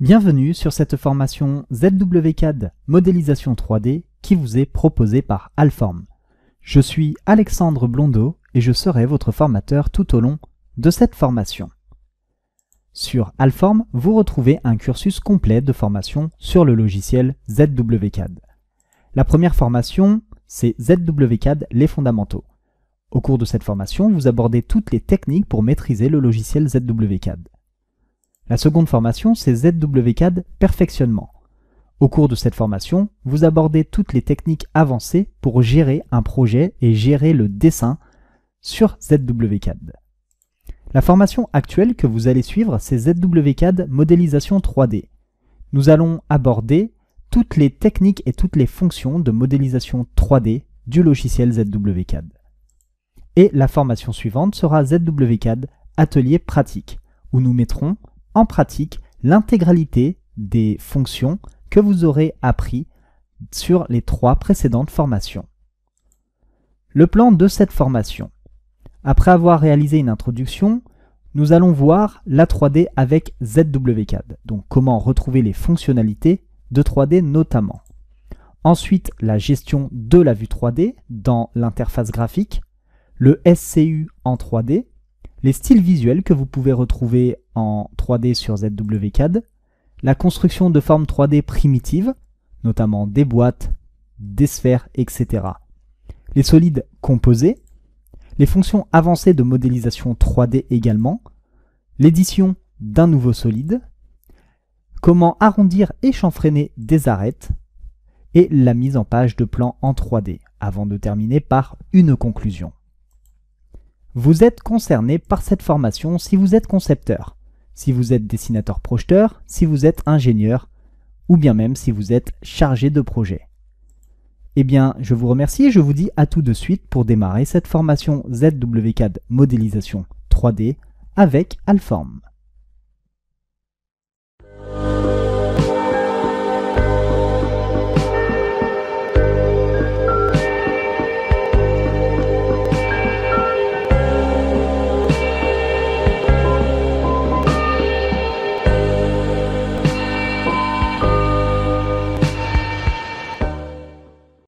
Bienvenue sur cette formation ZWCAD Modélisation 3D qui vous est proposée par Alform. Je suis Alexandre Blondeau et je serai votre formateur tout au long de cette formation. Sur Alform, vous retrouvez un cursus complet de formation sur le logiciel ZWCAD. La première formation, c'est ZWCAD les fondamentaux. Au cours de cette formation, vous abordez toutes les techniques pour maîtriser le logiciel ZWCAD. La seconde formation, c'est ZWCAD Perfectionnement. Au cours de cette formation, vous abordez toutes les techniques avancées pour gérer un projet et gérer le dessin sur ZWCAD. La formation actuelle que vous allez suivre, c'est ZWCAD Modélisation 3D. Nous allons aborder toutes les techniques et toutes les fonctions de modélisation 3D du logiciel ZWCAD. Et la formation suivante sera ZWCAD Atelier pratique, où nous mettrons en pratique l'intégralité des fonctions que vous aurez appris sur les trois précédentes formations. Le plan de cette formation. Après avoir réalisé une introduction, nous allons voir la 3D avec ZWCAD, donc comment retrouver les fonctionnalités de 3D notamment. Ensuite, la gestion de la vue 3D dans l'interface graphique, le SCU en 3D, les styles visuels que vous pouvez retrouver en 3D sur ZWCAD, la construction de formes 3D primitives, notamment des boîtes, des sphères, etc. Les solides composés, les fonctions avancées de modélisation 3D également, l'édition d'un nouveau solide, comment arrondir et chanfreiner des arêtes, et la mise en page de plans en 3D, avant de terminer par une conclusion. Vous êtes concerné par cette formation si vous êtes concepteur si vous êtes dessinateur projeteur, si vous êtes ingénieur, ou bien même si vous êtes chargé de projet. Eh bien, je vous remercie et je vous dis à tout de suite pour démarrer cette formation ZWCAD modélisation 3D avec Alform.